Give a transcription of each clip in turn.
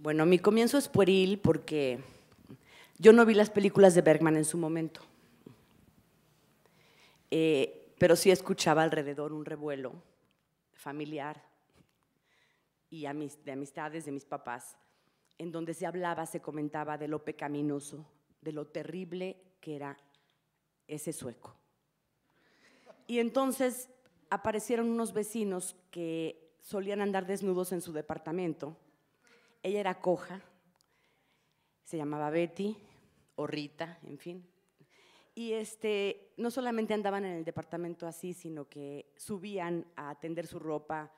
Bueno, mi comienzo es pueril porque yo no vi las películas de Bergman en su momento, eh, pero sí escuchaba alrededor un revuelo familiar y de amistades de mis papás, en donde se hablaba, se comentaba de lo pecaminoso, de lo terrible que era ese sueco. Y entonces aparecieron unos vecinos que solían andar desnudos en su departamento ella era coja, se llamaba Betty o Rita, en fin. Y este, no solamente andaban en el departamento así, sino que subían a atender su ropa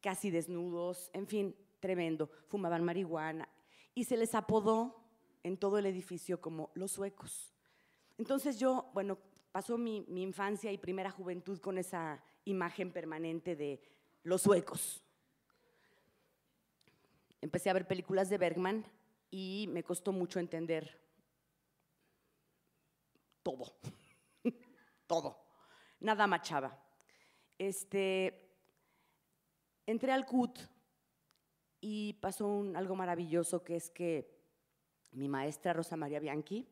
casi desnudos, en fin, tremendo. Fumaban marihuana y se les apodó en todo el edificio como los suecos. Entonces yo, bueno, pasó mi infancia y primera juventud con esa imagen permanente de los suecos, empecé a ver películas de Bergman y me costó mucho entender todo, todo. Nada machaba. Este, entré al CUT y pasó algo maravilloso que es que mi maestra Rosa María Bianchi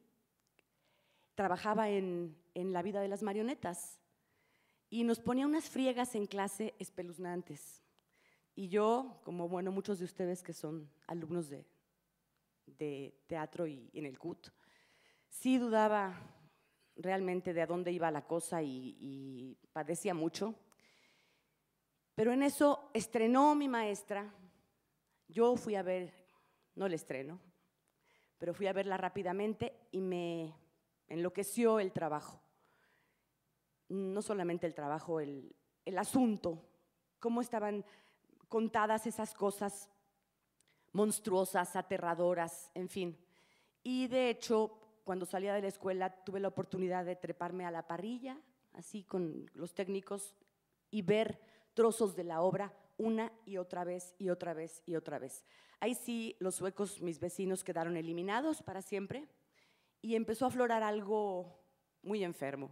trabajaba en la vida de las marionetas y nos ponía unas friegas en clase espeluznantes. Y yo, como bueno, muchos de ustedes que son alumnos de, teatro y en el CUT, sí dudaba realmente de a dónde iba la cosa y, padecía mucho. Pero en eso estrenó mi maestra. Yo fui a ver, no la estreno, pero fui a verla rápidamente y me enloqueció el trabajo. No solamente el trabajo, el, el asunto, cómo estaban contadas esas cosas monstruosas, aterradoras, en fin. Y de hecho, cuando salía de la escuela tuve la oportunidad de treparme a la parrilla, así con los técnicos, y ver trozos de la obra una y otra vez y otra vez y otra vez. Ahí sí los suecos, mis vecinos, quedaron eliminados para siempre y empezó a aflorar algo muy enfermo.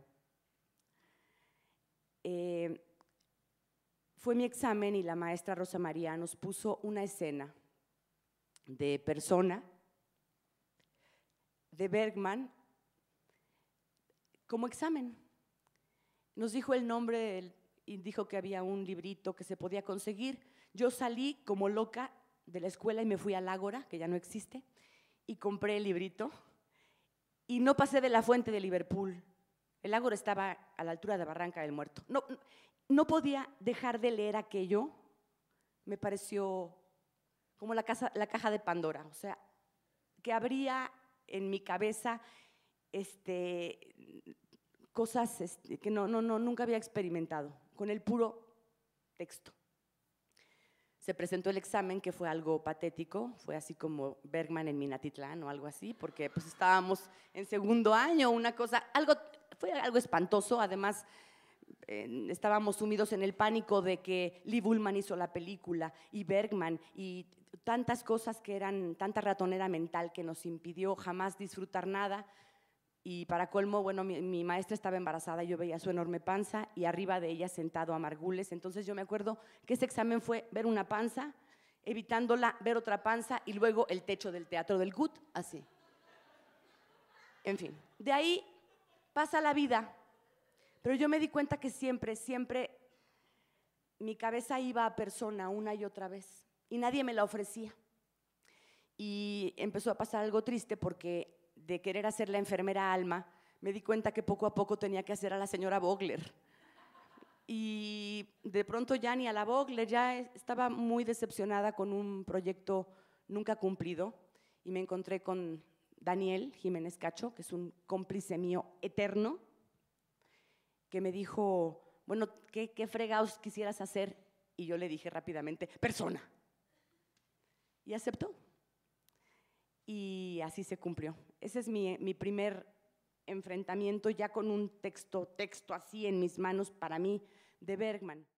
Eh, fue mi examen y la maestra Rosa María nos puso una escena de persona, de Bergman, como examen. Nos dijo el nombre y dijo que había un librito que se podía conseguir. Yo salí como loca de la escuela y me fui al Ágora, que ya no existe, y compré el librito y no pasé de la fuente de Liverpool. El Ágora estaba a la altura de Barranca del Muerto. no, no podía dejar de leer aquello. Me pareció como la, casa, la caja de Pandora, o sea, que abría en mi cabeza este, cosas este, que no, no, no, nunca había experimentado, con el puro texto. Se presentó el examen, que fue algo patético, fue así como Bergman en Minatitlán o algo así, porque pues estábamos en segundo año, una cosa, algo, fue algo espantoso, además estábamos sumidos en el pánico de que Lee Bullman hizo la película y Bergman y tantas cosas que eran tanta ratonera mental que nos impidió jamás disfrutar nada. Y para colmo, bueno, mi, mi maestra estaba embarazada, yo veía su enorme panza y arriba de ella sentado a Margules. Entonces yo me acuerdo que ese examen fue ver una panza, evitándola, ver otra panza y luego el techo del teatro del GUT, así. En fin, de ahí pasa la vida pero yo me di cuenta que siempre, siempre mi cabeza iba a persona una y otra vez y nadie me la ofrecía. Y empezó a pasar algo triste porque de querer hacer la enfermera alma, me di cuenta que poco a poco tenía que hacer a la señora Bogler. Y de pronto ya ni a la Bogler, ya estaba muy decepcionada con un proyecto nunca cumplido y me encontré con Daniel Jiménez Cacho, que es un cómplice mío eterno, que me dijo, bueno, ¿qué, qué fregados quisieras hacer? Y yo le dije rápidamente, persona. Y aceptó. Y así se cumplió. Ese es mi, mi primer enfrentamiento ya con un texto, texto así en mis manos para mí de Bergman.